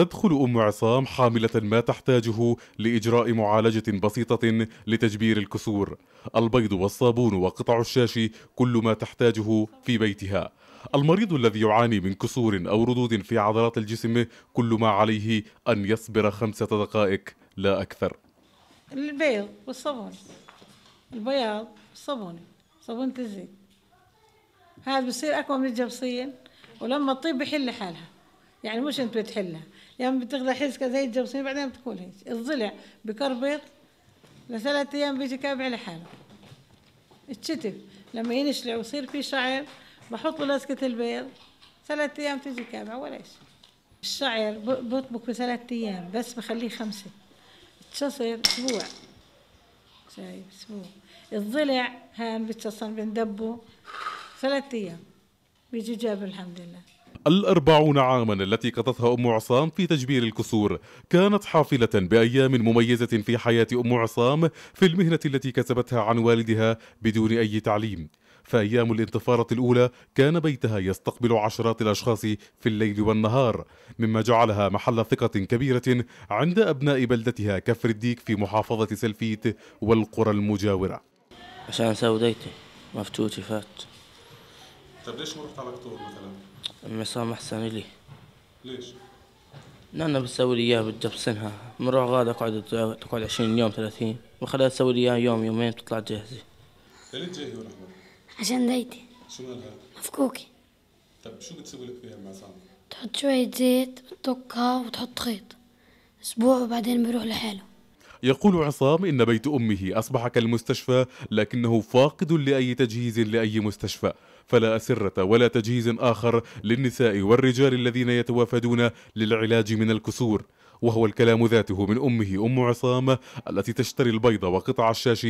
تدخل أم عصام حاملة ما تحتاجه لإجراء معالجة بسيطة لتجبير الكسور البيض والصابون وقطع الشاش كل ما تحتاجه في بيتها المريض الذي يعاني من كسور أو ردود في عضلات الجسم كل ما عليه أن يصبر خمسة دقائق لا أكثر البيض والصابون البياض والصابون صابونة الزيت هذا بصير أقوى من الجبصين ولما تطيب بحل حالها يعني مش أنت بتحلها يوم بتاخذ كذا زي الجبصين بعدين هيك الضلع بكربط لثلاث ايام بيجي كابع لحاله الشتف لما ينشلع ويصير في شعر بحط له لسكه البيض ثلاث ايام تجي كابع ولا شيء الشعر بطبخ بثلاث ايام بس بخليه خمسه تشصر اسبوع شايف اسبوع الضلع هان بتشصر بندبه ثلاث ايام بيجي جاب الحمد لله الأربعون عاما التي قضتها أم عصام في تجبير الكسور كانت حافلة بأيام مميزة في حياة أم عصام في المهنة التي كسبتها عن والدها بدون أي تعليم فأيام الانتفارة الأولى كان بيتها يستقبل عشرات الأشخاص في الليل والنهار مما جعلها محل ثقة كبيرة عند أبناء بلدتها كفر الديك في محافظة سلفيت والقرى المجاورة عشان سوديتي مفتوتي فات طيب ليش ما رحت على دكتور مثلا؟ عصام أحسن لي ليش؟ انا بتسوي لي إياها بتجب سنها روح غادة أقعد تقعد عشرين يوم ثلاثين وخليها تسوي لي إياها يوم يومين تطلع جاهزة ليه جاهزة يا عشان دايتي شو مالها؟ مفكوكة طب شو بتسوي لك فيها مع عصام؟ تحط شوية زيت وتطكها وتحط خيط أسبوع وبعدين بيروح لحاله يقول عصام إن بيت أمه أصبح كالمستشفى لكنه فاقد لأي تجهيز لأي مستشفى فلا أسرة ولا تجهيز آخر للنساء والرجال الذين يتوافدون للعلاج من الكسور وهو الكلام ذاته من أمه أم عصام التي تشتري البيض وقطع الشاش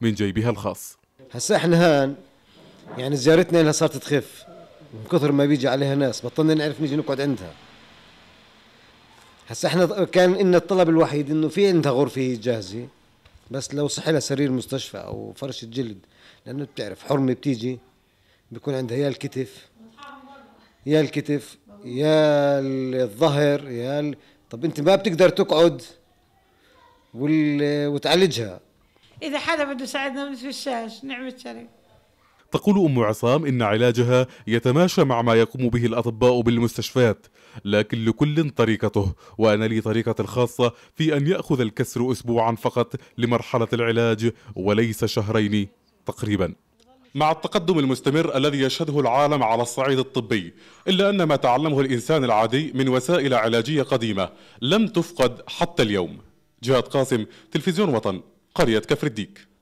من جيبها الخاص هسا احنا هان يعني زيارتنا لها صارت تخف من كثر ما بيجي عليها ناس بطلنا نعرف نيجي نقعد عندها هسا احنا كان ان الطلب الوحيد انه في عندها غرفه جاهزه بس لو صح لها سرير مستشفى او فرشه جلد لانه بتعرف حرمه بتيجي بيكون عندها يا الكتف يا الكتف يا الظهر يا ال... طب انت ما بتقدر تقعد وال... وتعالجها اذا حدا بده يساعدنا ما تفشاش نعمه شريك تقول أم عصام إن علاجها يتماشى مع ما يقوم به الأطباء بالمستشفيات لكن لكل طريقته وأنا لي طريقة الخاصة في أن يأخذ الكسر أسبوعا فقط لمرحلة العلاج وليس شهرين تقريبا مع التقدم المستمر الذي يشهده العالم على الصعيد الطبي إلا أن ما تعلمه الإنسان العادي من وسائل علاجية قديمة لم تفقد حتى اليوم جهاد قاسم تلفزيون وطن قرية كفر الديك